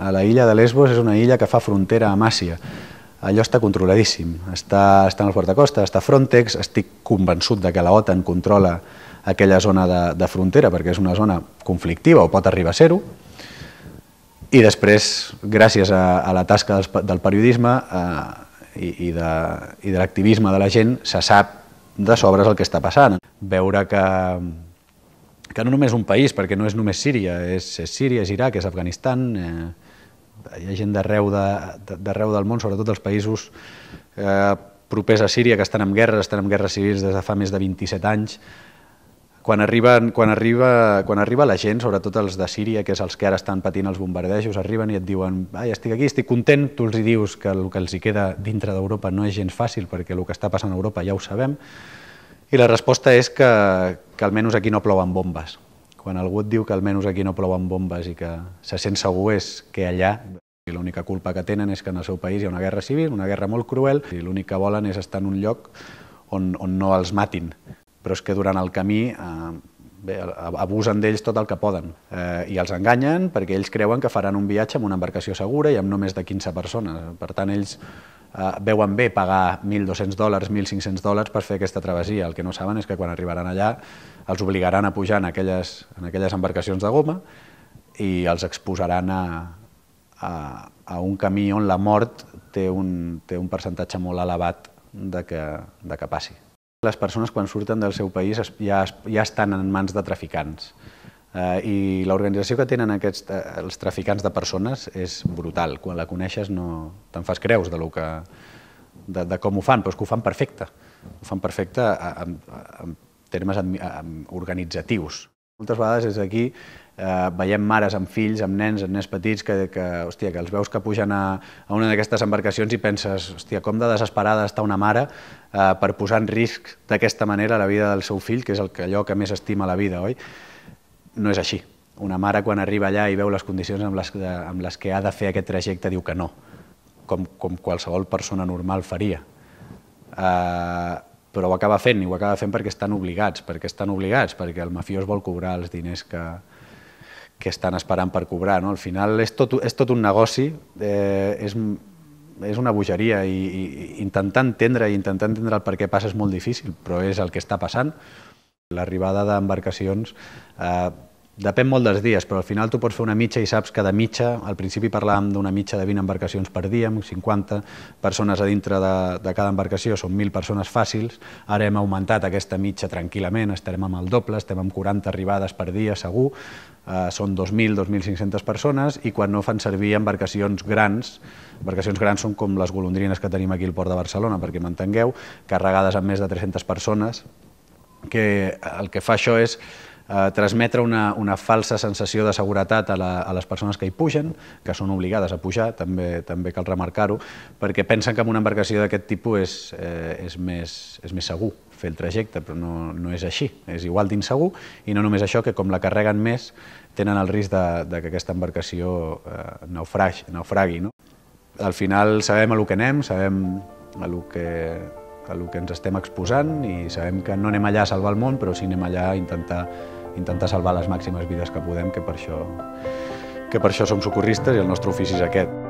a la illa de Lesbos és una illa que fa frontera amb Àsia. Allò està controladíssim, està, està en el Fort Costa, està Frontex, estic convençut de que la OTAN controla aquella zona de, de frontera perquè és una zona conflictiva o pot arribar a ser-ho, i després, gràcies a, a la tasca del, del periodisme eh, i, i de, i de l'activisme de la gent, se sap de sobres el que està passant. Veure que, que no només un país, perquè no és només Síria, és, és Síria, és Iraq, és Afganistan, eh, hi ha gent d'arreu de, d'arreu del món, sobretot els països eh, propers a Síria, que estan en guerra, estan en guerres civils des de fa més de 27 anys. Quan, arriben, quan, arriba, quan arriba la gent, sobretot els de Síria, que és els que ara estan patint els bombardejos, arriben i et diuen «Ai, estic aquí, estic content», tu els hi dius que el que els hi queda dintre d'Europa no és gens fàcil, perquè el que està passant a Europa ja ho sabem, i la resposta és que, que almenys aquí no plouen bombes. Quan algú et diu que almenys aquí no plouen bombes i que se sent segur és que allà i l'única culpa que tenen és que en el seu país hi ha una guerra civil, una guerra molt cruel, i l'únic que volen és estar en un lloc on, on no els matin. Però és que durant el camí eh, bé, abusen d'ells tot el que poden eh, i els enganyen perquè ells creuen que faran un viatge amb una embarcació segura i amb no més de 15 persones. Per tant, ells Eh, veuen bé pagar 1.200 dòlars, 1.500 dòlars per fer aquesta travessia. El que no saben és que quan arribaran allà els obligaran a pujar en aquelles, en aquelles embarcacions de goma i els exposaran a, a, a un camí on la mort té un, té un percentatge molt elevat de que, de que passi. Les persones quan surten del seu país ja, ja estan en mans de traficants. Eh, I l'organització que tenen aquests, eh, els traficants de persones és brutal. Quan la coneixes no te'n fas creus de, lo que, de, de com ho fan, però és que ho fan perfecte. Ho fan perfecte en, en termes organitzatius. Moltes vegades és aquí eh, veiem mares amb fills, amb nens, amb nens petits, que, que, hòstia, que els veus que pugen a, a una d'aquestes embarcacions i penses, hòstia, com de desesperada està una mare eh, per posar en risc d'aquesta manera la vida del seu fill, que és el que, allò que més estima la vida, oi? no és així. Una mare, quan arriba allà i veu les condicions amb les, amb les que ha de fer aquest trajecte, diu que no, com, com qualsevol persona normal faria. Uh, però ho acaba fent, i ho acaba fent perquè estan obligats, perquè estan obligats, perquè el mafiós vol cobrar els diners que, que estan esperant per cobrar. No? Al final és tot, és tot un negoci, eh, és, és una bogeria i, i intentar entendre i intentar entendre el per què passa és molt difícil, però és el que està passant. L'arribada d'embarcacions eh, depèn molt dels dies, però al final tu pots fer una mitja i saps que de mitja, al principi parlàvem d'una mitja de 20 embarcacions per dia, amb 50 persones a dintre de, de cada embarcació, són 1.000 persones fàcils, ara hem augmentat aquesta mitja tranquil·lament, estarem amb el doble, estem amb 40 arribades per dia segur, eh, són 2.000, 2.500 persones, i quan no fan servir embarcacions grans, embarcacions grans són com les golondrines que tenim aquí al Port de Barcelona, perquè m'entengueu, carregades amb més de 300 persones, que el que fa això és eh, transmetre una, una falsa sensació de seguretat a, la, a les persones que hi pugen, que són obligades a pujar, també, també cal remarcar-ho, perquè pensen que amb una embarcació d'aquest tipus és, eh, és, més, és més segur fer el trajecte, però no, no és així, és igual d'insegur, i no només això, que com la carreguen més, tenen el risc de, de que aquesta embarcació eh, naufragi. naufragi No? Al final sabem a lo que anem, sabem a lo que que el que ens estem exposant i sabem que no anem allà a salvar el món, però sí anem allà a intentar, intentar salvar les màximes vides que podem, que per això, que per això som socorristes i el nostre ofici és aquest.